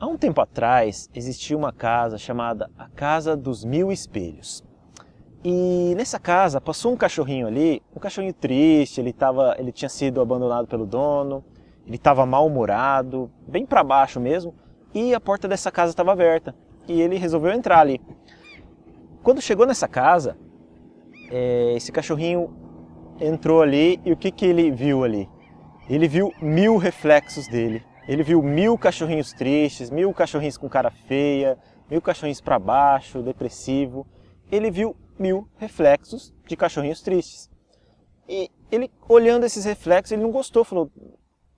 Há um tempo atrás existia uma casa chamada a Casa dos Mil Espelhos. E nessa casa passou um cachorrinho ali, um cachorrinho triste, ele, tava, ele tinha sido abandonado pelo dono, ele estava mal-humorado, bem para baixo mesmo, e a porta dessa casa estava aberta. E ele resolveu entrar ali. Quando chegou nessa casa, é, esse cachorrinho entrou ali e o que, que ele viu ali? Ele viu mil reflexos dele ele viu mil cachorrinhos tristes, mil cachorrinhos com cara feia, mil cachorrinhos para baixo, depressivo. Ele viu mil reflexos de cachorrinhos tristes. E ele, olhando esses reflexos, ele não gostou, falou,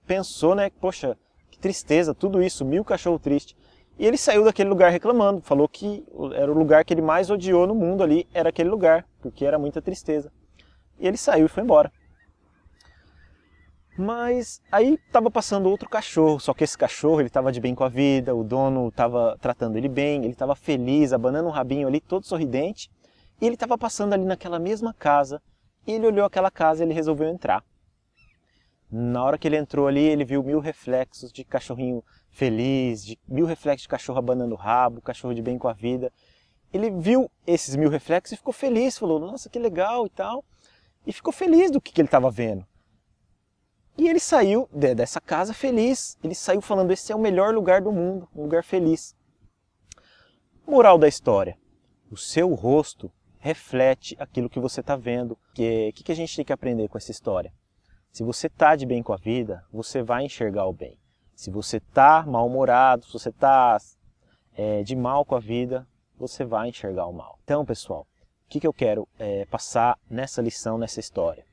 pensou, né, poxa, que tristeza, tudo isso, mil cachorro triste. E ele saiu daquele lugar reclamando, falou que era o lugar que ele mais odiou no mundo ali, era aquele lugar, porque era muita tristeza. E ele saiu e foi embora. Mas aí estava passando outro cachorro, só que esse cachorro ele estava de bem com a vida, o dono estava tratando ele bem, ele estava feliz, abanando o um rabinho ali, todo sorridente. E ele estava passando ali naquela mesma casa, e ele olhou aquela casa e ele resolveu entrar. Na hora que ele entrou ali, ele viu mil reflexos de cachorrinho feliz, de mil reflexos de cachorro abanando o rabo, cachorro de bem com a vida. Ele viu esses mil reflexos e ficou feliz, falou, nossa, que legal e tal. E ficou feliz do que, que ele estava vendo. E ele saiu dessa casa feliz. Ele saiu falando: esse é o melhor lugar do mundo, um lugar feliz. Moral da história: o seu rosto reflete aquilo que você está vendo. O que, que, que a gente tem que aprender com essa história? Se você está de bem com a vida, você vai enxergar o bem. Se você está mal-humorado, se você está é, de mal com a vida, você vai enxergar o mal. Então, pessoal, o que, que eu quero é, passar nessa lição, nessa história?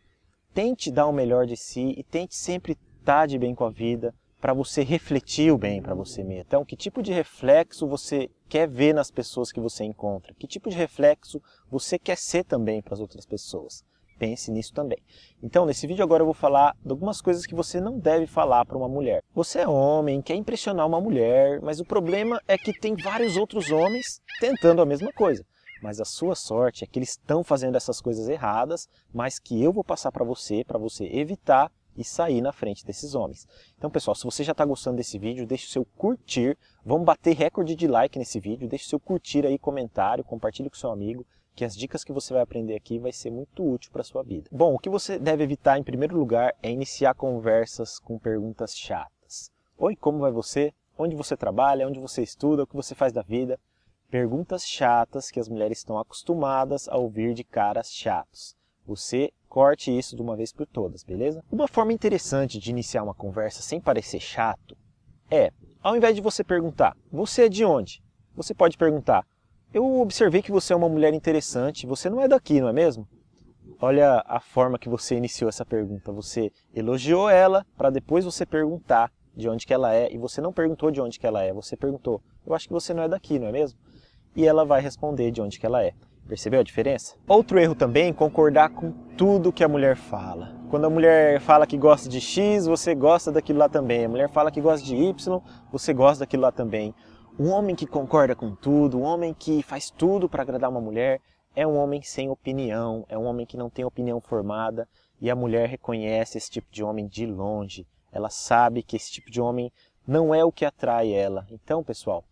tente dar o melhor de si e tente sempre estar tá de bem com a vida para você refletir o bem para você mesmo. Então, que tipo de reflexo você quer ver nas pessoas que você encontra? Que tipo de reflexo você quer ser também para as outras pessoas? Pense nisso também. Então, nesse vídeo agora eu vou falar de algumas coisas que você não deve falar para uma mulher. Você é homem, quer impressionar uma mulher, mas o problema é que tem vários outros homens tentando a mesma coisa mas a sua sorte é que eles estão fazendo essas coisas erradas, mas que eu vou passar para você, para você evitar e sair na frente desses homens. Então, pessoal, se você já está gostando desse vídeo, deixe o seu curtir. Vamos bater recorde de like nesse vídeo. Deixe o seu curtir aí, comentário, compartilhe com seu amigo, que as dicas que você vai aprender aqui vai ser muito útil para a sua vida. Bom, o que você deve evitar, em primeiro lugar, é iniciar conversas com perguntas chatas. Oi, como vai você? Onde você trabalha? Onde você estuda? O que você faz da vida? Perguntas chatas que as mulheres estão acostumadas a ouvir de caras chatos. Você corte isso de uma vez por todas, beleza? Uma forma interessante de iniciar uma conversa sem parecer chato é, ao invés de você perguntar, você é de onde? Você pode perguntar, eu observei que você é uma mulher interessante, você não é daqui, não é mesmo? Olha a forma que você iniciou essa pergunta. Você elogiou ela para depois você perguntar de onde que ela é e você não perguntou de onde que ela é, você perguntou, eu acho que você não é daqui, não é mesmo? e ela vai responder de onde que ela é. Percebeu a diferença? Outro erro também é concordar com tudo que a mulher fala. Quando a mulher fala que gosta de X, você gosta daquilo lá também. A mulher fala que gosta de Y, você gosta daquilo lá também. Um homem que concorda com tudo, um homem que faz tudo para agradar uma mulher, é um homem sem opinião, é um homem que não tem opinião formada e a mulher reconhece esse tipo de homem de longe. Ela sabe que esse tipo de homem não é o que atrai ela. Então, pessoal,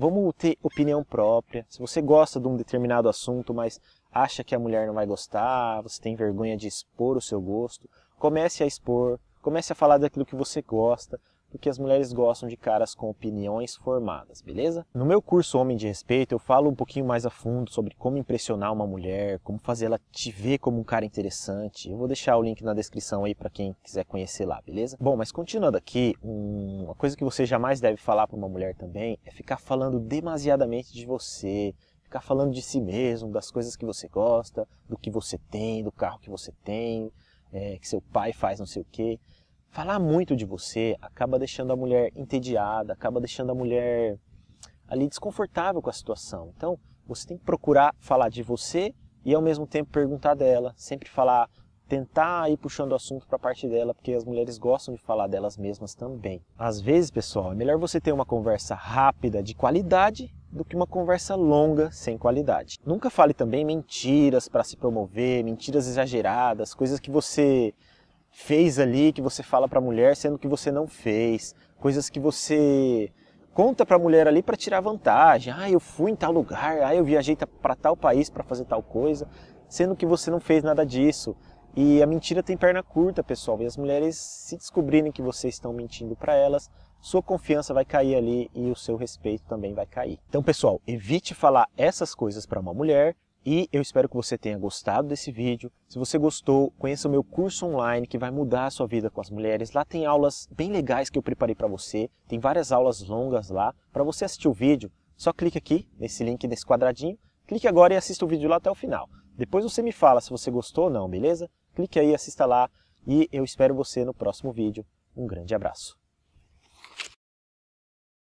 Vamos ter opinião própria. Se você gosta de um determinado assunto, mas acha que a mulher não vai gostar, você tem vergonha de expor o seu gosto, comece a expor, comece a falar daquilo que você gosta, porque as mulheres gostam de caras com opiniões formadas, beleza? No meu curso Homem de Respeito, eu falo um pouquinho mais a fundo sobre como impressionar uma mulher, como fazer ela te ver como um cara interessante. Eu vou deixar o link na descrição aí para quem quiser conhecer lá, beleza? Bom, mas continuando aqui, uma coisa que você jamais deve falar para uma mulher também é ficar falando demasiadamente de você, ficar falando de si mesmo, das coisas que você gosta, do que você tem, do carro que você tem, é, que seu pai faz não sei o quê falar muito de você acaba deixando a mulher entediada, acaba deixando a mulher ali desconfortável com a situação. Então, você tem que procurar falar de você e ao mesmo tempo perguntar dela, sempre falar, tentar ir puxando o assunto para a parte dela, porque as mulheres gostam de falar delas mesmas também. Às vezes, pessoal, é melhor você ter uma conversa rápida de qualidade do que uma conversa longa sem qualidade. Nunca fale também mentiras para se promover, mentiras exageradas, coisas que você fez ali que você fala para a mulher, sendo que você não fez, coisas que você conta para a mulher ali para tirar vantagem. Ah, eu fui em tal lugar, ah, eu viajei para tal país para fazer tal coisa, sendo que você não fez nada disso. E a mentira tem perna curta, pessoal. E as mulheres se descobrirem que vocês estão mentindo para elas, sua confiança vai cair ali e o seu respeito também vai cair. Então, pessoal, evite falar essas coisas para uma mulher e eu espero que você tenha gostado desse vídeo. Se você gostou, conheça o meu curso online que vai mudar a sua vida com as mulheres. Lá tem aulas bem legais que eu preparei para você. Tem várias aulas longas lá. Para você assistir o vídeo, só clique aqui nesse link, nesse quadradinho. Clique agora e assista o vídeo lá até o final. Depois você me fala se você gostou ou não, beleza? Clique aí, assista lá e eu espero você no próximo vídeo. Um grande abraço.